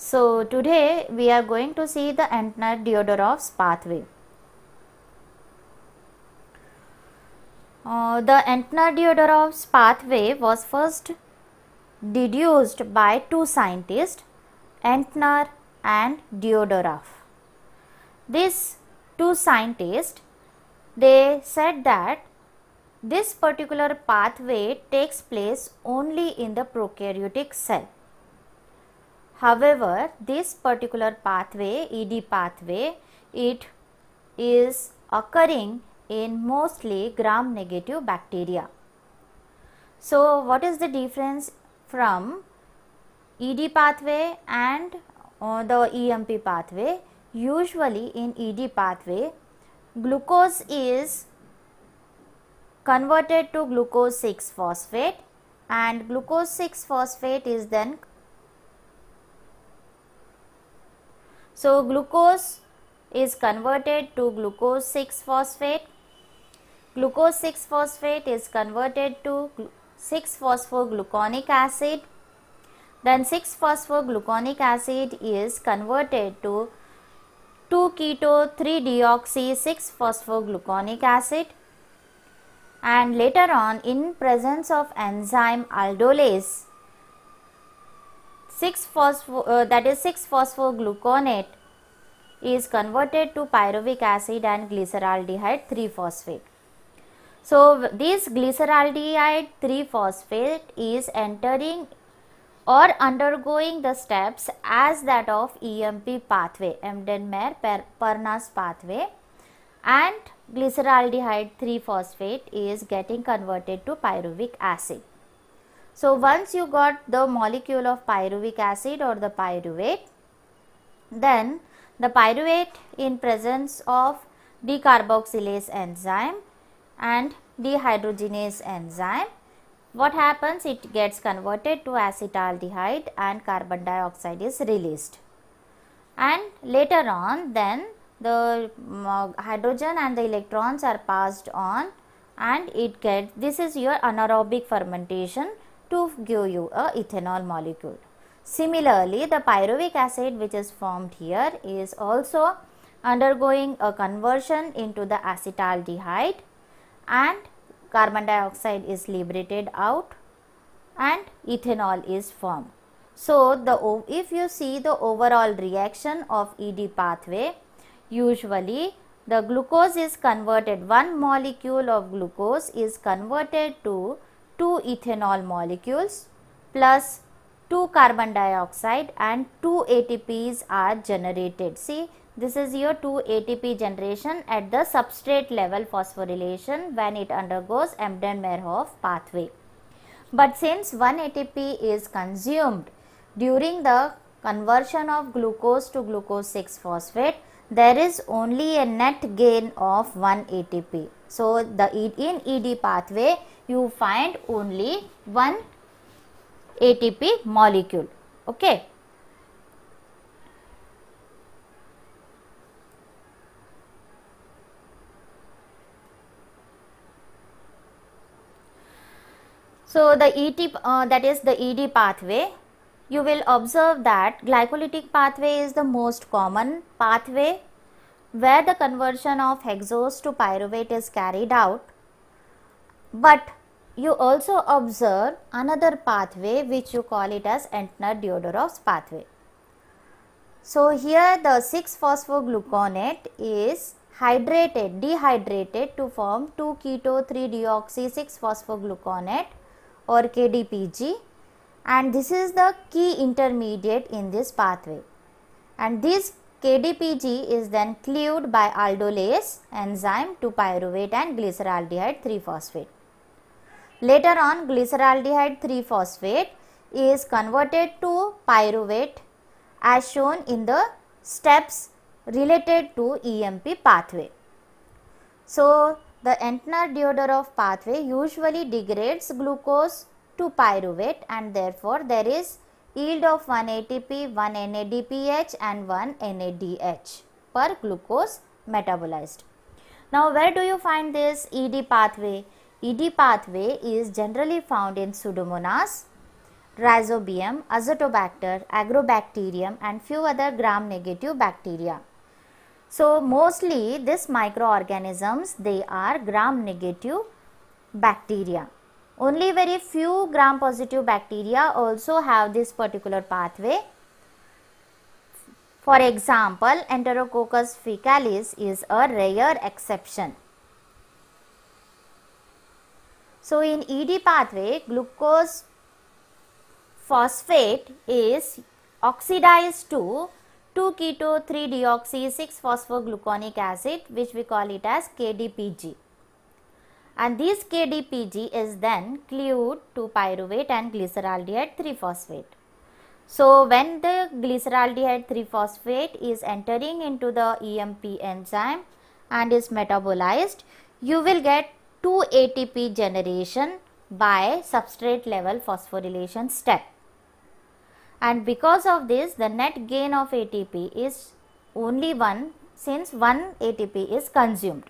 So today we are going to see the entner Deodorov's pathway. Uh, the entner Deodorov's pathway was first deduced by two scientists, Entner and Diodorov. These two scientists they said that this particular pathway takes place only in the prokaryotic cell. However, this particular pathway, ED pathway, it is occurring in mostly gram-negative bacteria. So, what is the difference from ED pathway and uh, the EMP pathway? Usually in ED pathway, glucose is converted to glucose 6 phosphate and glucose 6 phosphate is then So, glucose is converted to glucose 6 phosphate. Glucose 6 phosphate is converted to 6 phosphogluconic acid. Then 6 phosphogluconic acid is converted to 2 keto 3 deoxy 6 phosphogluconic acid and later on in presence of enzyme aldolase 6 phospho uh, that is 6 phosphogluconate is converted to pyruvic acid and glyceraldehyde 3 phosphate so this glyceraldehyde 3 phosphate is entering or undergoing the steps as that of EMP pathway Emden-Mer Pernas pathway and glyceraldehyde 3 phosphate is getting converted to pyruvic acid so once you got the molecule of pyruvic acid or the pyruvate, then the pyruvate in presence of decarboxylase enzyme and dehydrogenase enzyme, what happens? It gets converted to acetaldehyde and carbon dioxide is released. And later on then the mm, uh, hydrogen and the electrons are passed on and it gets, this is your anaerobic fermentation to give you a ethanol molecule. Similarly, the pyruvic acid which is formed here is also undergoing a conversion into the acetaldehyde and carbon dioxide is liberated out and ethanol is formed. So, the if you see the overall reaction of ED pathway, usually the glucose is converted, one molecule of glucose is converted to 2 ethanol molecules plus 2 carbon dioxide and 2 ATPs are generated. See this is your 2 ATP generation at the substrate level phosphorylation when it undergoes Emden-Meyerhoff pathway. But since 1 ATP is consumed during the conversion of glucose to glucose 6 phosphate, there is only a net gain of 1 ATP. So, the in ED pathway you find only 1 ATP molecule. Okay. So, the ET uh, that is the ED pathway you will observe that glycolytic pathway is the most common pathway where the conversion of hexose to pyruvate is carried out. But you also observe another pathway which you call it as Entner Deodorov's pathway. So, here the 6 phosphogluconate is hydrated, dehydrated to form 2 keto 3 deoxy 6 phosphogluconate or KDPG and this is the key intermediate in this pathway and this KDPG is then cleaved by aldolase enzyme to pyruvate and glyceraldehyde 3-phosphate. Later on glyceraldehyde 3-phosphate is converted to pyruvate as shown in the steps related to EMP pathway. So, the entner deodorov pathway usually degrades glucose to pyruvate and therefore there is yield of 1 ATP, 1 NADPH and 1 NADH per glucose metabolized. Now where do you find this ED pathway? ED pathway is generally found in Pseudomonas, Rhizobium, Azotobacter, Agrobacterium and few other gram-negative bacteria. So mostly these microorganisms they are gram-negative bacteria. Only very few gram-positive bacteria also have this particular pathway. For example, Enterococcus faecalis is a rare exception. So, in ED pathway, glucose phosphate is oxidized to 2 keto 3 deoxy 6 phosphogluconic acid which we call it as KDPG and this KDPG is then glued to pyruvate and glyceraldehyde 3-phosphate. So when the glyceraldehyde 3-phosphate is entering into the EMP enzyme and is metabolized, you will get 2 ATP generation by substrate level phosphorylation step. And because of this, the net gain of ATP is only 1 since 1 ATP is consumed.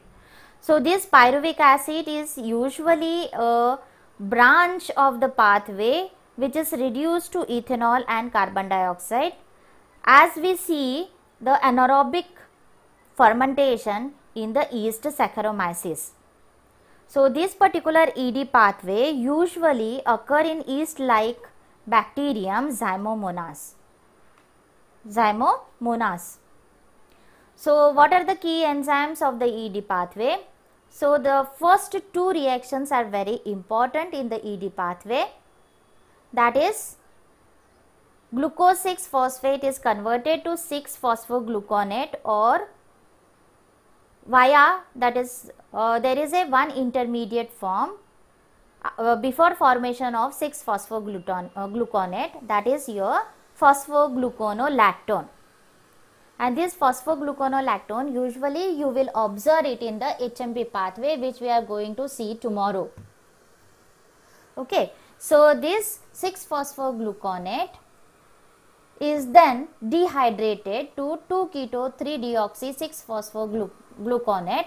So this pyruvic acid is usually a branch of the pathway which is reduced to ethanol and carbon dioxide. As we see the anaerobic fermentation in the yeast Saccharomyces. So this particular ED pathway usually occur in yeast like bacterium Zymomonas. Zymomonas. So what are the key enzymes of the ED pathway? So the first two reactions are very important in the ED pathway. That is glucose 6 phosphate is converted to 6 phosphogluconate or via that is uh, there is a one intermediate form uh, uh before formation of 6 phosphogluconate uh, that is your phosphogluconolactone. And this phosphogluconolactone, usually you will observe it in the HMP pathway, which we are going to see tomorrow. Okay, so this 6-phosphogluconate is then dehydrated to 2-keto-3-deoxy-6-phosphogluconate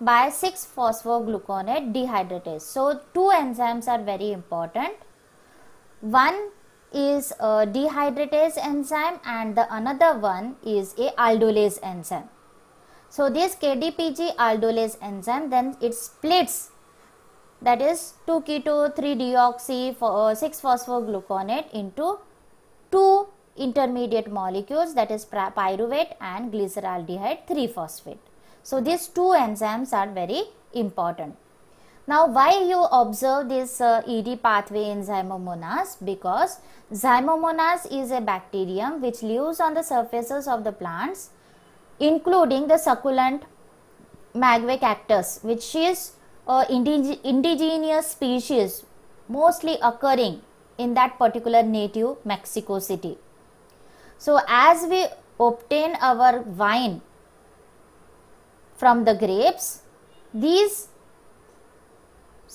by 6-phosphogluconate dehydratase. So, two enzymes are very important. One is a dehydratase enzyme and the another one is a aldolase enzyme. So this KDPG aldolase enzyme then it splits that is 2 keto 3 deoxy uh, 6 phosphogluconate into two intermediate molecules that is pyruvate and glyceraldehyde 3 phosphate. So these two enzymes are very important. Now why you observe this uh, ED pathway in Zymomonas? Because Zymomonas is a bacterium which lives on the surfaces of the plants including the succulent Magway cactus which is an uh, indige indigenous species mostly occurring in that particular native Mexico City. So as we obtain our wine from the grapes, these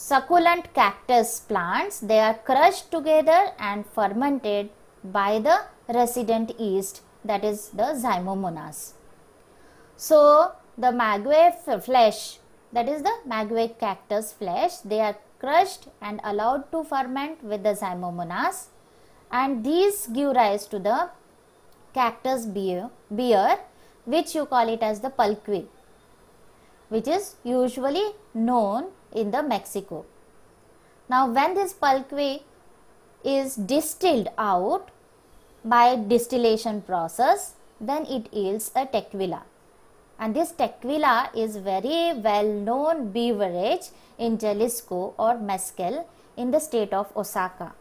succulent cactus plants. They are crushed together and fermented by the resident yeast that is the Zymomonas. So, the maguey flesh that is the maguey cactus flesh they are crushed and allowed to ferment with the Zymomonas and these give rise to the cactus beer, beer which you call it as the pulque which is usually known in the Mexico. Now when this pulque is distilled out by distillation process then it yields a tequila and this tequila is very well known beverage in Jalisco or mezcal in the state of Osaka.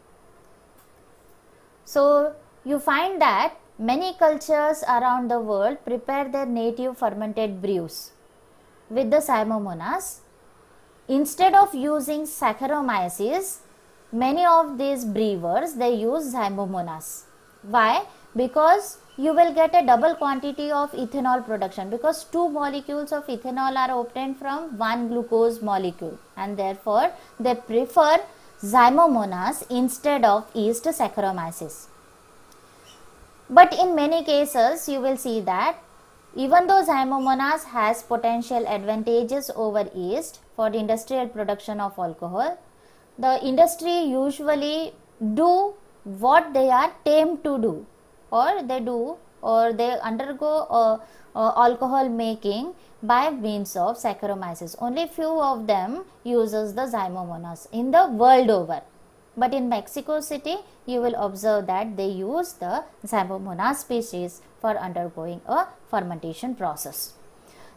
So you find that many cultures around the world prepare their native fermented brews with the zymomonas, Instead of using Saccharomyces, many of these breeders they use Zymomonas. Why? Because you will get a double quantity of ethanol production because two molecules of ethanol are obtained from one glucose molecule and therefore they prefer Zymomonas instead of yeast Saccharomyces. But in many cases you will see that even though Zymomonas has potential advantages over yeast for industrial production of alcohol, the industry usually do what they are tamed to do or they do or they undergo uh, uh, alcohol making by means of saccharomyces. Only few of them uses the Zymomonas in the world over. But in Mexico City, you will observe that they use the Zymomonas species for undergoing a fermentation process.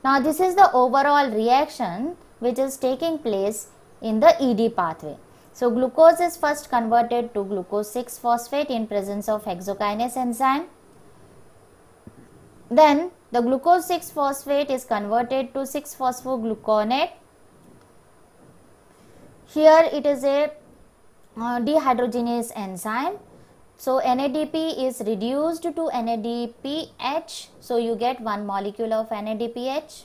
Now this is the overall reaction which is taking place in the ED pathway. So glucose is first converted to glucose 6 phosphate in presence of hexokinase enzyme. Then the glucose 6 phosphate is converted to 6 phosphogluconate. Here it is a uh, dehydrogenase enzyme so NADP is reduced to NADPH. So you get one molecule of NADPH.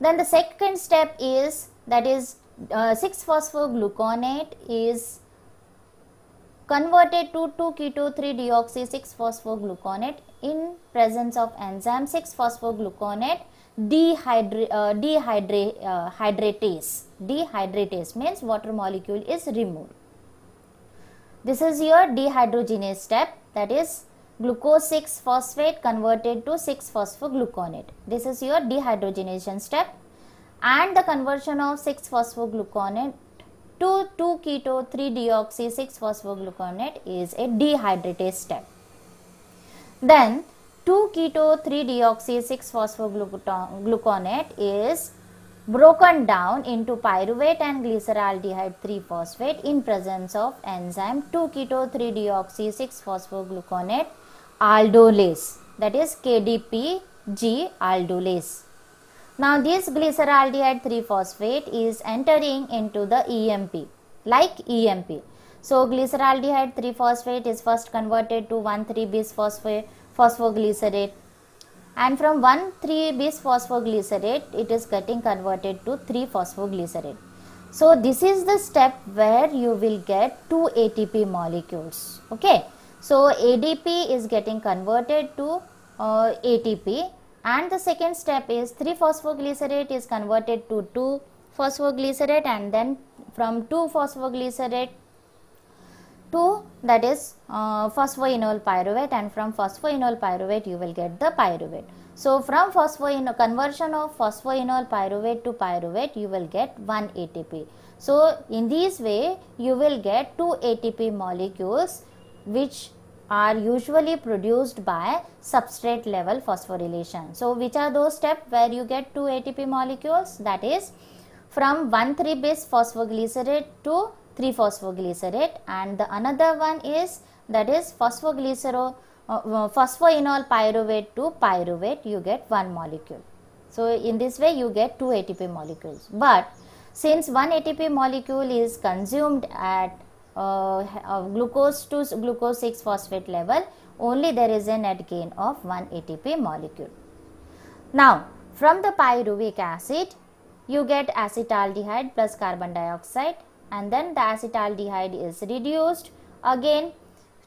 Then the second step is that is 6-phosphogluconate uh, is converted to 2-keto-3-deoxy-6-phosphogluconate in presence of enzyme 6-phosphogluconate uh, dehydra uh, dehydratase. Dehydratase means water molecule is removed. This is your dehydrogenase step that is glucose 6 phosphate converted to 6 phosphogluconate. This is your dehydrogenation step and the conversion of 6 phosphogluconate to 2 keto 3 deoxy 6 phosphogluconate is a dehydratase step. Then 2 keto 3 deoxy 6 phosphogluconate is broken down into pyruvate and glyceraldehyde 3-phosphate in presence of enzyme 2-keto-3-deoxy-6-phosphogluconate aldolase that is KDPG aldolase. Now this glyceraldehyde 3-phosphate is entering into the EMP like EMP. So glyceraldehyde 3-phosphate is first converted to 13 bisphosphate phosphoglycerate and from 1 3 bis phosphoglycerate it is getting converted to 3 phosphoglycerate. So this is the step where you will get 2 ATP molecules. Okay. So ADP is getting converted to uh, ATP and the second step is 3 phosphoglycerate is converted to 2 phosphoglycerate and then from 2 phosphoglycerate Two, that is uh, phosphoenol pyruvate and from phosphoenol pyruvate you will get the pyruvate. So from phosphoenol conversion of phosphoenol pyruvate to pyruvate you will get 1 ATP. So in this way you will get 2 ATP molecules which are usually produced by substrate level phosphorylation. So which are those steps where you get 2 ATP molecules that is from 1,3 base phosphoglycerate to 3 phosphoglycerate and the another one is that is phosphoglycerol uh, uh phosphoenol pyruvate to pyruvate you get one molecule. So, in this way you get two ATP molecules. But since one ATP molecule is consumed at uh, uh, glucose to glucose 6 phosphate level only there is a net gain of 1 ATP molecule. Now from the pyruvic acid you get acetaldehyde plus carbon dioxide and then the acetaldehyde is reduced again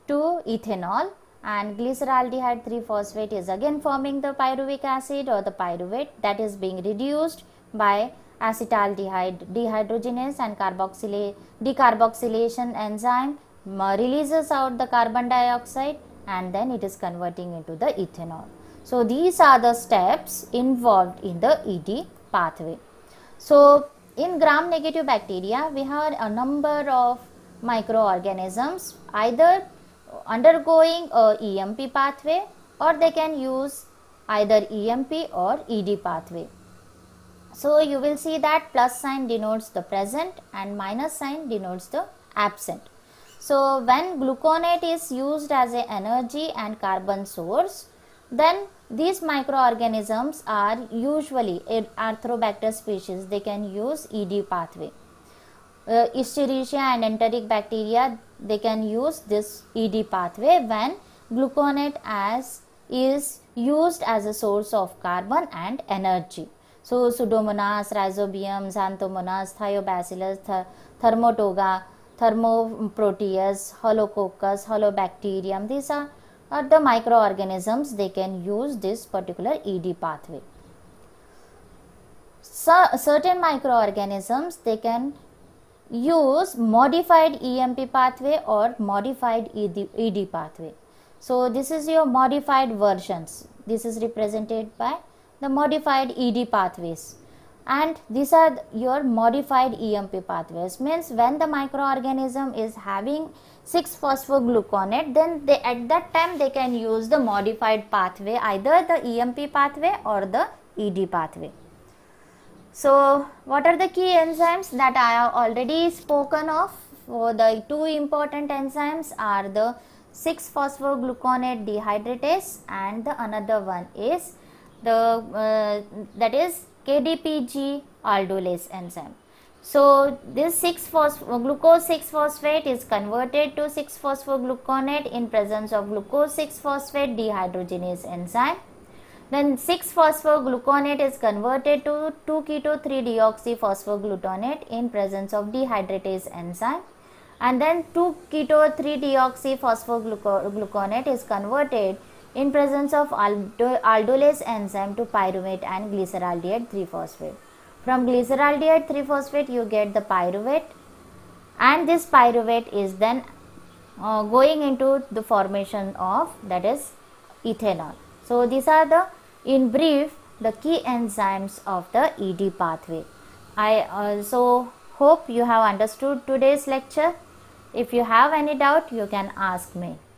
to ethanol and glyceraldehyde 3 phosphate is again forming the pyruvic acid or the pyruvate that is being reduced by acetaldehyde dehydrogenase and carboxyla decarboxylation enzyme releases out the carbon dioxide and then it is converting into the ethanol. So, these are the steps involved in the ED pathway. So, in gram-negative bacteria, we have a number of microorganisms either undergoing a EMP pathway or they can use either EMP or ED pathway. So you will see that plus sign denotes the present and minus sign denotes the absent. So when gluconate is used as a energy and carbon source, then these microorganisms are usually arthrobacter species. They can use ED pathway. Uh, Escherichia and enteric bacteria, they can use this ED pathway when gluconate as is used as a source of carbon and energy. So pseudomonas, rhizobium, xanthomonas, thiobacillus, th thermotoga, thermoproteus, holococcus, holobacterium, these are uh, the microorganisms they can use this particular ed pathway so, certain microorganisms they can use modified emp pathway or modified ed, ED pathway so this is your modified versions this is represented by the modified ed pathways and these are your modified EMP pathways means when the microorganism is having 6 phosphogluconate then they at that time they can use the modified pathway either the EMP pathway or the ED pathway. So what are the key enzymes that I have already spoken of for the two important enzymes are the 6 phosphogluconate dehydratase and the another one is the uh, that is KDPG aldolase enzyme. So this 6 glucose 6 phosphate is converted to 6 phosphogluconate in presence of glucose 6 phosphate dehydrogenase enzyme. Then 6 phosphogluconate is converted to 2 keto 3 deoxyphosphogluternate in presence of dehydratase enzyme. And then 2 keto 3 deoxyphosphogluconate is converted in presence of aldolase enzyme to pyruvate and glyceraldehyde 3-phosphate. From glyceraldehyde 3-phosphate you get the pyruvate and this pyruvate is then uh, going into the formation of that is ethanol. So these are the in brief the key enzymes of the ED pathway. I also uh, hope you have understood today's lecture. If you have any doubt you can ask me.